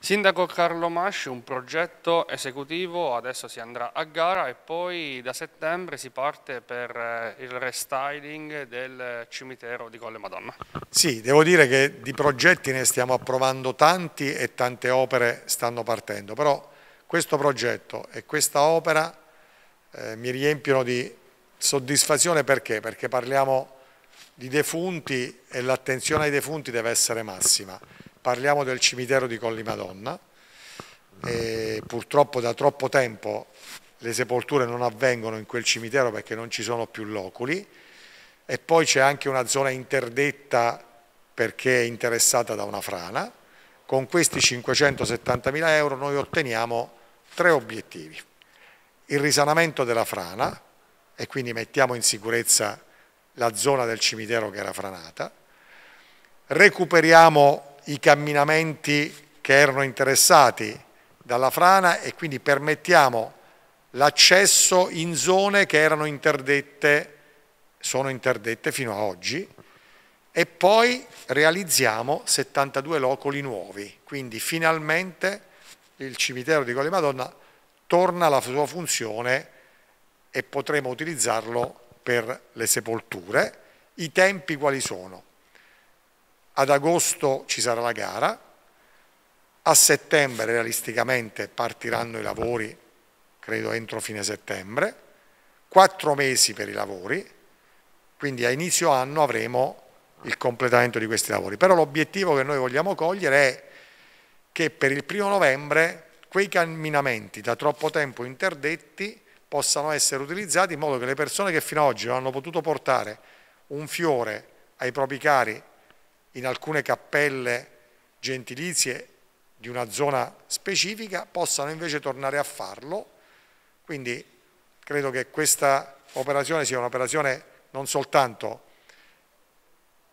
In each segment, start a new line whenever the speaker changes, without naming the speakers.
Sindaco Carlo Masci, un progetto esecutivo, adesso si andrà a gara e poi da settembre si parte per eh, il restyling del cimitero di Colle Madonna. Sì, devo dire che di progetti ne stiamo approvando tanti e tante opere stanno partendo, però questo progetto e questa opera eh, mi riempiono di soddisfazione perché? Perché parliamo di defunti e l'attenzione ai defunti deve essere massima. Parliamo del cimitero di Colli Madonna, e purtroppo da troppo tempo le sepolture non avvengono in quel cimitero perché non ci sono più loculi e poi c'è anche una zona interdetta perché è interessata da una frana. Con questi 570.000 euro noi otteniamo tre obiettivi. Il risanamento della frana e quindi mettiamo in sicurezza la zona del cimitero che era franata, recuperiamo i camminamenti che erano interessati dalla frana e quindi permettiamo l'accesso in zone che erano interdette, sono interdette fino ad oggi e poi realizziamo 72 locoli nuovi, quindi finalmente il cimitero di Colle Madonna torna alla sua funzione e potremo utilizzarlo per le sepolture. I tempi quali sono? ad agosto ci sarà la gara, a settembre realisticamente partiranno i lavori, credo entro fine settembre, quattro mesi per i lavori, quindi a inizio anno avremo il completamento di questi lavori. Però l'obiettivo che noi vogliamo cogliere è che per il primo novembre quei camminamenti da troppo tempo interdetti possano essere utilizzati in modo che le persone che fino ad oggi non hanno potuto portare un fiore ai propri cari in alcune cappelle gentilizie di una zona specifica possano invece tornare a farlo, quindi credo che questa operazione sia un'operazione non soltanto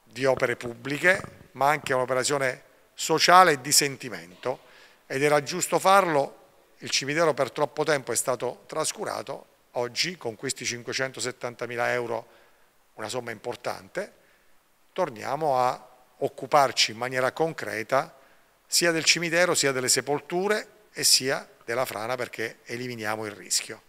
di opere pubbliche, ma anche un'operazione sociale e di sentimento ed era giusto farlo, il cimitero per troppo tempo è stato trascurato, oggi con questi 570 mila euro, una somma importante, torniamo a occuparci in maniera concreta sia del cimitero, sia delle sepolture e sia della frana perché eliminiamo il rischio.